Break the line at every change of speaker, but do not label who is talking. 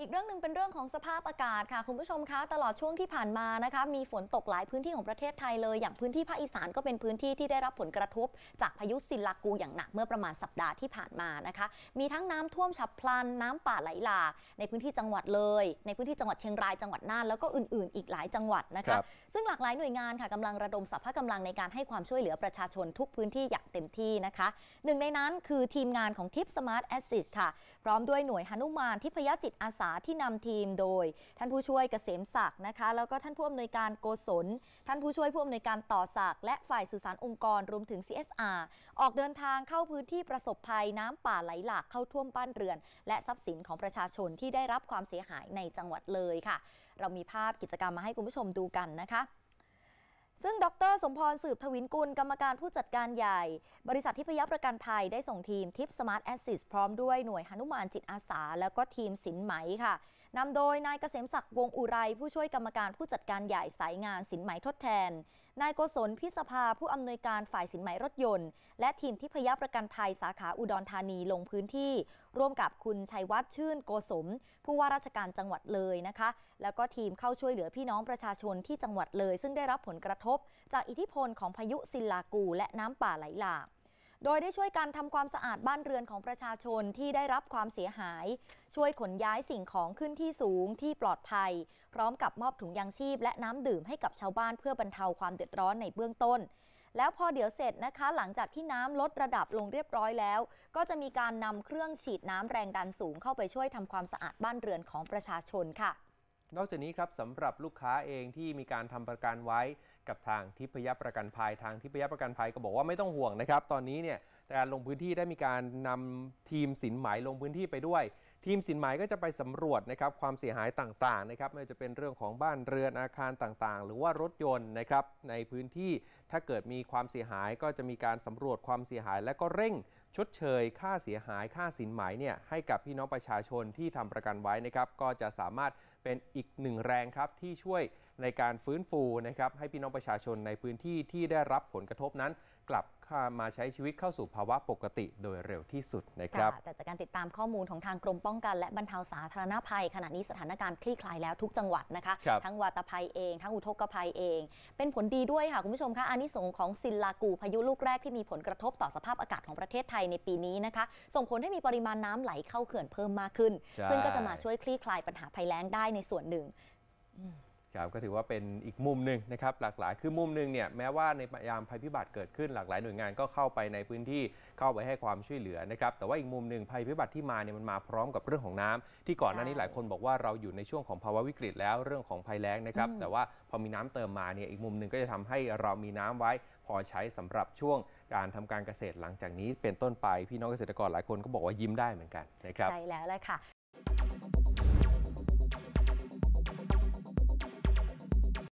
อีกเรื่องหนึ่งเป็นเรื่องของสภาพอากาศค่ะคุณผู้ชมคะตลอดช่วงที่ผ่านมานะคะมีฝนตกหลายพื้นที่ของประเทศไทยเลย อย่างพื้นที่ภาคอีสานก็เป็นพื้นที่ที่ ได้รับผลกระทบจากพายุศิลากูอย่างหนักเมื่อประมาณสัปดาห์ที่ผ่านมานะคะมีทั้งน้ำท่วมฉับพลัน น้ำป่าไหลหลากในพื้นที่จังหวัดเลย ในพื้นที่จังหวัดเชียงรายจังหวัดน่านแล้วก็อื่น ๆอีกหลายจังหวัดนะคะคซึ่งหลากหลายหน่วยงานค่ะกำลังระดมสรรพกำลังในการให้ความช่วยเหลือประชาชนทุกพื้นที่อย่างเต็มที่นะคะ หนึ่งในนั้นคือทีมงานของทิปสมาร์ทแอสซิสค่ะพร้อมด้วยหน่วยหนุมานทิพยจิตอาสาที่นำทีมโดยท่านผู้ช่วยเกษมศักดิ์นะคะแล้วก็ท่านผู้อำนวยการโกศลท่านผู้ช่วยผู้อำนวยการต่อศักดิ์และฝ่ายสื่อสารองค์กรรวมถึง CSR ออกเดินทางเข้าพื้นที่ประสบภัยน้ำป่าไหลหลากเข้าท่วมบ้านเรือน และทรัพย์สินของประชาชนที่ได้รับความเสียหายในจังหวัดเลยค่ะ เรามีภาพกิจกรรมมาให้คุณผู้ชมดูกันนะคะซึ่งดรสมพร สืบทวินกุลกรรมการผู้จัดการใหญ่ บริษัททิพยประกันภัย ได้ส่งทีมทิพสมาร์ทแอสซิสพร้อมด้วยหน่วย หนุมานจิตอาสา แล้วก็ทีมสินไหมค่ะนำโดย นายเกษมศักดิ์วงอุไรผู้ช่วยกรรมการผู้จัดการใหญ่สายงานสินไหมทดแทนนายโกศลพิสภาผู้อำนวยการฝ่ายสินไหมรถยนต์ และทีมทิพยาประกันภัยสาขาอุดรธานีลงพื้นที่ ร่วมกับคุณชัยวัฒน์ชื่นโกศลผู้ว่าราชการจังหวัดเลยนะคะ แล้วก็ทีมเข้าช่วยเหลือพี่น้องประชาชนที่จังหวัดเลย ซึ่งได้รับผลกระทบจากอิทธิพลของพายุซินลากูและน้ำป่าไหลหลากโดยได้ช่วยการทำความสะอาดบ้านเรือนของประชาชนที่ได้รับความเสียหาย ช่วยขนย้ายสิ่งของขึ้นที่สูงที่ปลอดภัย พร้อมกับมอบถุงยางชีพและน้ำดื่มให้กับชาวบ้านเพื่อบรรเทาความเดือดร้อนในเบื้องต้น แล้วพอเดี๋ยวเสร็จนะคะ หลังจากที่น้ำลดระดับลงเรียบร้อยแล้ว ก็จะมีการนำเครื่องฉีดน้ำแรงดันสูงเข้าไปช่วยทำความสะอาดบ้านเรือนของประชาชนค่ะ
นอกจากนี้ครับสำหรับลูกค้าเองที่มีการทำประกันไว้กับทางทิพยประกันภยัยทางทิพยประกันภัยก็บอกว่าไม่ต้องห่วงนะครับตอนนี้เนี่ยการลงพื้นที่ได้มีการนำทีมสินไหมลงพื้นที่ไปด้วย ทีมสินไหมก็จะไปสำรวจนะครับความเสียหายต่างๆนะครับไม่ว่าจะเป็นเรื่องของบ้านเรือนอาคารต่างๆ หรือว่ารถยนต์นะครับในพื้นที่ถ้าเกิดมีความเสียหายก็จะมีการสำรวจความเสียหายและก็เร่งชดเชยค่าเสียหายค่าสินไหมเนี่ยให้กับพี่น้องประชาชนที่ทำประกันไว้นะครับก็จะสามารถเป็นอีกหนึ่งแรงครับ ที่ช่วยในการฟื้นฟูนะครับให้พี่น้องประชาชนในพื้นที่ที่ได้รับผลกระทบนั้น กลับมาใช้ชีวิตเข้าสู่ภาวะปกติ โดยเร็วที่สุดนะครับ แต
่จากการติดตามข้อมูลของทางกรมป้องกันและบรรเทาสาธารณภัย ขณะนี้สถานการณ์คลี่คลายแล้วทุกจังหวัดนะคะทั้งวาตภัยเองทั้งอุทกภัยเอง เป็นผลดีด้วยค่ะคุณผู้ชมคะอานิสงของซินลากูพายุลูกแรกที่มีผลกระทบต่อสภาพอากาศของประเทศไทยยในปีนี้นะคะ ส่งผลให้มีปริมาณน้ำไหลเข้าเขื่อนเพิ่มมากขึ้น ซึ่งก็จะมาช่วยคลี่คลายปัญหาภัยแล้งได้ในส่วนหนึ่ง
ครับก็ถือว่าเป็นอีกมุมหนึ่งนะครับหลากหลายคือมุมหนึ่งเนี่ยแม้ว่าในยามภัยพิบัติเกิดขึ้นหลากหลายหน่วยงานก็เข้าไปในพื้นที่เข้าไปให้ความช่วยเหลือนะครับแต่ว่าอีกมุมหนึ่งภัยพิบัติที่มาเนี่ยมันมาพร้อมกับเรื่องของน้ำ ที่ก่อนหน้านี้หลายคนบอกว่าเราอยู่ในช่วงของภาวะวิกฤตแล้วเรื่องของภัยแล้งนะครับแต่ว่าพอมีน้ำเติมมาเนี่ยอีกมุมหนึ่งก็จะทำให้เรามีน้ำไว้ พอใช้สำหรับช่วงการทำการเกษตรหลังจากนี้ เป็นต้นไปพี่น้องเกษตรกรหลายคนก็บอกว่ายิ้มได้เหมือนกันนะครับใช
่แล้วเลยค่ะ